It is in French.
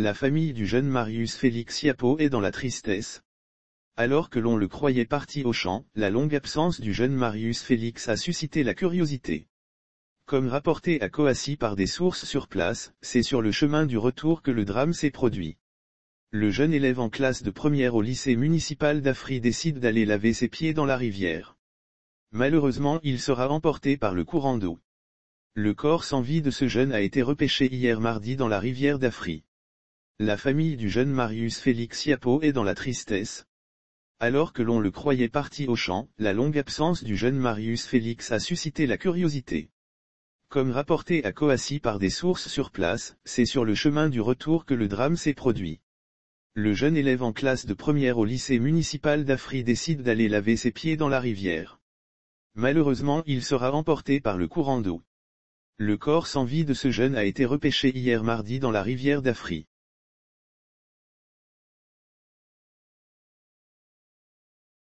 La famille du jeune Marius Félix Yapo est dans la tristesse. Alors que l'on le croyait parti au champ, la longue absence du jeune Marius Félix a suscité la curiosité. Comme rapporté à Coassi par des sources sur place, c'est sur le chemin du retour que le drame s'est produit. Le jeune élève en classe de première au lycée municipal d'Afri décide d'aller laver ses pieds dans la rivière. Malheureusement il sera emporté par le courant d'eau. Le corps sans vie de ce jeune a été repêché hier mardi dans la rivière d'Afri. La famille du jeune Marius Félix Yapo est dans la tristesse. Alors que l'on le croyait parti au champ, la longue absence du jeune Marius Félix a suscité la curiosité. Comme rapporté à Coassi par des sources sur place, c'est sur le chemin du retour que le drame s'est produit. Le jeune élève en classe de première au lycée municipal d'Afri décide d'aller laver ses pieds dans la rivière. Malheureusement il sera emporté par le courant d'eau. Le corps sans vie de ce jeune a été repêché hier mardi dans la rivière d'Afri.